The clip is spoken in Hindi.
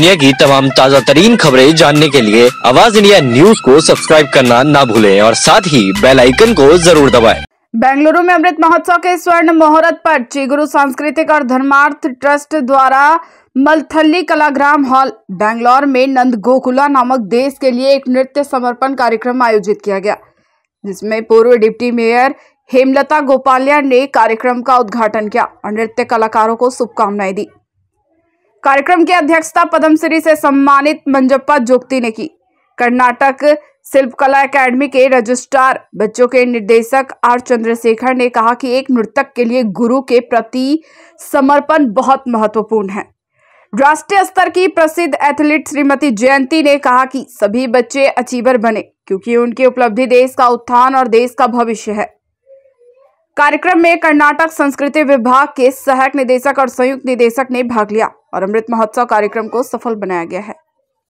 दुनिया की तमाम ताज़ा तरीन खबरें जानने के लिए आवाज इंडिया न्यूज को सब्सक्राइब करना ना भूलें और साथ ही बेल आइकन को जरूर दबाएं। बेंगलुरु में अमृत महोत्सव के स्वर्ण मुहूर्त पर गुरु सांस्कृतिक और धर्मार्थ ट्रस्ट द्वारा मलथली कलाग्राम हॉल बेंगलोर में नंद गोकुला नामक देश के लिए एक नृत्य समर्पण कार्यक्रम आयोजित किया गया जिसमें पूर्व डिप्टी मेयर हेमलता गोपालिया ने कार्यक्रम का उद्घाटन किया और नृत्य कलाकारों को शुभकामनाएं दी कार्यक्रम की अध्यक्षता पद्मश्री से सम्मानित मंजप्पा जोगती ने की कर्नाटक शिल्पकला एकेडमी के रजिस्ट्रार बच्चों के निर्देशक आर चंद्रशेखर ने कहा कि एक नृतक के लिए गुरु के प्रति समर्पण बहुत महत्वपूर्ण है राष्ट्रीय स्तर की प्रसिद्ध एथलीट श्रीमती जयंती ने कहा कि सभी बच्चे अचीवर बने क्योंकि उनकी उपलब्धि देश का उत्थान और देश का भविष्य है कार्यक्रम में कर्नाटक संस्कृति विभाग के सहायक निदेशक और संयुक्त निदेशक ने भाग लिया और अमृत महोत्सव कार्यक्रम को सफल बनाया गया है